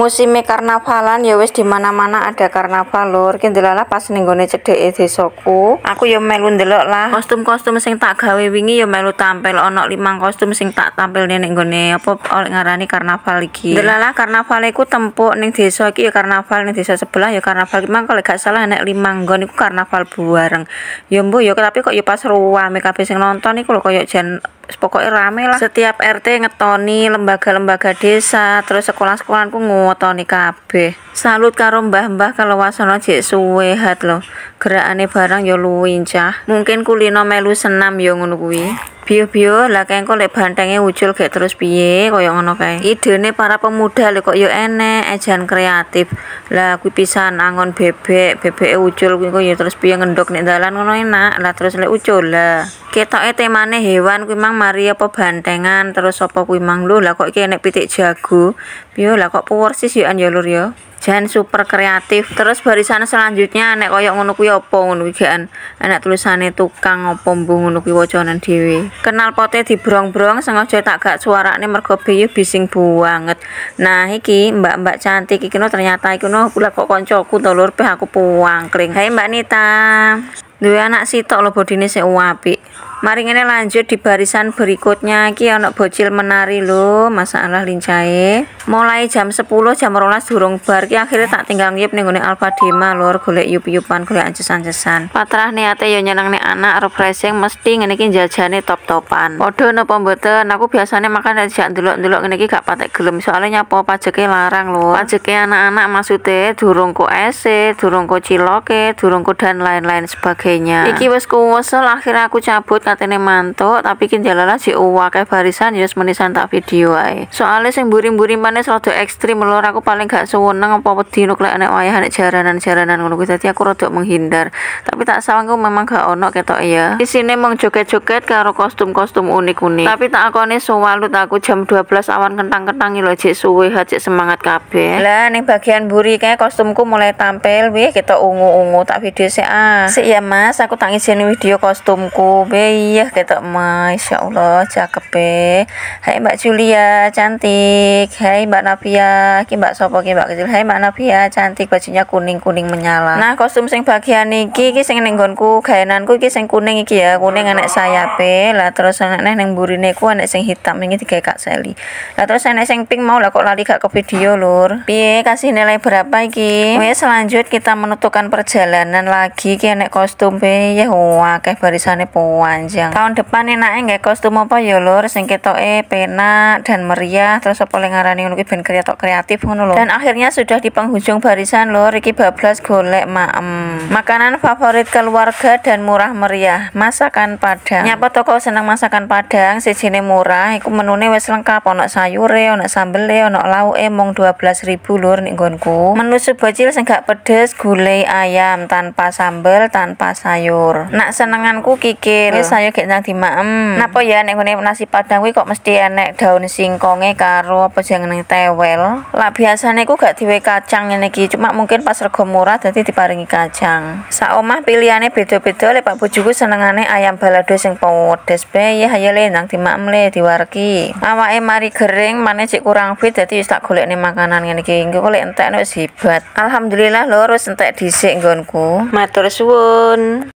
musime karnavalan ya wis di mana-mana ada karnaval lur ki pas ning cedek cedheke aku ya melu ndelok lah kostum-kostum sing tak gawe wingi ya melu tampil ono limang kostum sing tak tampil ning gone apa oleh ngarani karnaval iki ndelala karnaval iku tempuk ning desa iki ya karnaval ning desa sebelah ya karnaval limang kalau gak salah nek limang nggon iku karnaval buareng ya mbok ya tapi kok ya pas ruame kabeh sing nonton iku lho koyo jan pokoknya rame lah setiap RT ngetoni lembaga-lembaga desa terus sekolah-sekolahanku ngotoni kabeh salut karo mbah-mbah kalau wasono jik suwe loh. Gerak gerakane barang yo ya luwih mungkin kulino melu senam yo ya ngono kuwi biyo-biyo lah kok lek bantengnya ucul kayak terus piye koyo ngono kae nih para pemuda lek kok yo enek ejan kreatif lah kuwi pisan angon bebek bebek ucul kuwi kok yo terus piye ngendok nih dalan ngono enak lah terus lek ucul lah ketoke temane hewan kuwi mang mari apa bantengan terus apa kuwi mang lu lah kok iki enek pitik jago biyo lah kok puwersis yo an yo ya lur yo ya? Jangan super kreatif terus barisan selanjutnya nek koyok ngono kuwi apa ngono kuwi enak tulisane tukang apa mbuh ngono kuwi wacanan dhewe kenal pote di brong brong sengaja tak gak suarane mergo biyu bising banget nah iki mbak-mbak cantik iki no ternyata iki no kula kok kancaku to lur aku puang kling hai mbak Nita duwe anak sitok lho bodine sik apik mari ini lanjut di barisan berikutnya Kia anak bocil menari loh masalah lincai mulai jam 10 jam rolas durung bar ki akhirnya tak tinggal ngiyup nih ngone Alfa Dema lur golek yup-yupan golek anjesan anjesan patrah ate yo nyenang nih anak refreshing mesti ngene iki jajane top-topan Odo no mboten aku biasanya makan dari ndelok dulu ngene iki gak patek gelem soalnya nyapa pajeke larang lo. pajeke anak-anak maksudnya durung ko ese durung ko ciloke durung ko dan lain-lain sebagainya iki bosku kuwesel akhirnya aku cabut nyebut katanya mantuk tapi kini jalalah si kayak barisan ya menisan tak video ay. soalnya sing buri mburi mana selalu ekstrim lor aku paling gak seweneng apa apa di lek anak wayah anak jaranan-jaranan ngono kita aku rada menghindar. Tapi tak aku memang gak ono ketok ya. sini emang joget-joget karo kostum-kostum unik-unik. Tapi tak aku akone sowalut aku jam 12 awan kentang kentang lho jek suwe jek semangat kabeh. Lah nih bagian buri kayak kostumku mulai tampil wih kita ungu-ungu tak video sih ah. sih ya Mas, aku tak izini video kostumku. Wih iya ketok Masya Allah cakep eh. Hai Mbak Julia cantik Hai Mbak Nafia Ki Mbak Sopo Ki Mbak Kecil Hai Mbak Nafia cantik bajunya kuning-kuning menyala Nah kostum sing bagian iki Ki sing nenggonku gaenanku Ki sing kuning iki ya Kuning anak saya pe Lah terus anak neng burine ku anak sing hitam ini tiga kak Sally Lah terus anak sing pink mau lah kok lari gak ke video lur Piye kasih nilai berapa iki Oke selanjut kita menutupkan perjalanan lagi Ki anak kostum pe Ya wah kayak barisannya puas panjang tahun depan naik nggak kostum apa ya lur sing ketoke penak dan meriah terus apa yang ngarani ngono ben kreatif kreatif ngono lho dan akhirnya sudah di penghujung barisan lur iki bablas golek maem makanan favorit keluarga dan murah meriah masakan padang nyapa toko seneng masakan padang sini murah iku menune wes lengkap ono sayure ono sambele ono lauke mung 12.000 lur ning nggonku menu sebocil sing gak pedes gulai ayam tanpa sambel tanpa sayur nak senenganku kikir Akhirnya iya, gitu. saya gek nang dimaem. Napa ya nek ngene nasi padang kuwi kok mesti enek daun singkonge karo apa jenenge tewel. Lah biasane ku gak diwe kacang ngene iki, cuma mungkin pas rego murah dadi diparingi kacang. Sak omah pilihane beda-beda lek Pak bojoku senengane ayam balado sing pedes bae ya ayo le nang dimaem le diwareki. Awake mari gering maneh sik kurang fit dadi wis tak golekne makanan ngene iki. Engko lek entekne wis hebat. Alhamdulillah lho wis entek dhisik nggonku. Matur suwun.